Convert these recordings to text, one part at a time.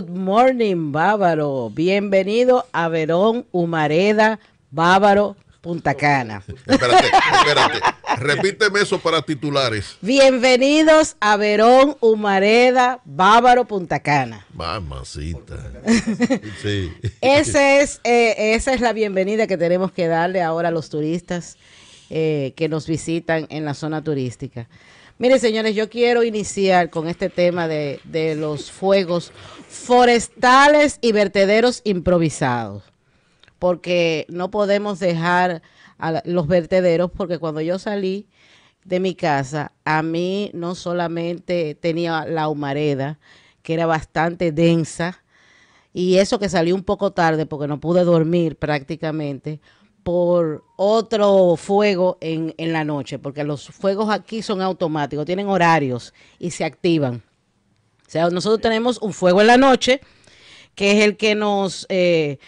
Good morning, Bávaro. Bienvenido a Verón, Humareda, Bávaro, Punta Cana. Espérate, espérate. Repíteme eso para titulares. Bienvenidos a Verón, Humareda, Bávaro, Punta Cana. Mamacita. Sí. Ese es, eh, esa es la bienvenida que tenemos que darle ahora a los turistas eh, que nos visitan en la zona turística. Mire, señores, yo quiero iniciar con este tema de, los fuegos forestales y vertederos improvisados, porque no podemos dejar a los vertederos, porque cuando yo salí de mi casa, a mí no solamente tenía la humareda, que era bastante densa, y eso que salí un poco tarde porque no pude dormir prácticamente, por otro fuego en, la noche, porque los fuegos aquí son automáticos, tienen horarios y se activan. O sea, nosotros tenemos un fuego en la noche, que es el que nos, eh,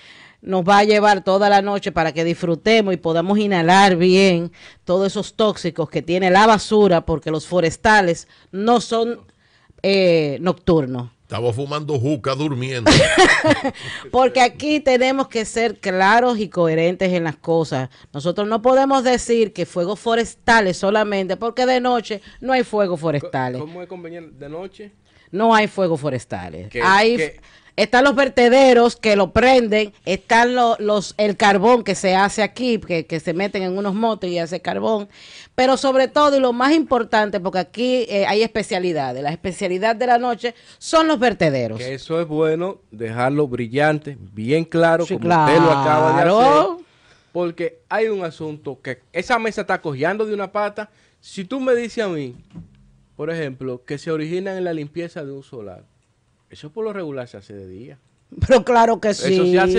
nos va a llevar toda la noche para que disfrutemos y podamos inhalar bien todos esos tóxicos que tiene la basura, porque los forestales no son eh, nocturnos. Estaba fumando juca durmiendo. Porque aquí tenemos que ser claros y coherentes en las cosas. Nosotros no podemos decir que fuegos forestales solamente, porque de noche no hay fuegos forestales. ¿Cómo es conveniente? ¿De noche? no hay fuegos forestales. hay... están los vertederos que lo prenden, están los, el carbón que se hace aquí, que, se meten en unos motos y hace carbón, pero sobre todo y lo más importante, porque aquí eh, hay especialidades, la especialidad de la noche son los vertederos. eso es bueno, dejarlo brillante, bien claro, como claro. usted lo acaba de hacer, porque hay un asunto que esa mesa está cojeando de una pata, si tú me dices a mí, por ejemplo, que se originan en la limpieza de un solar. Eso por lo regular se hace de día. Pero claro que sí. Eso se hace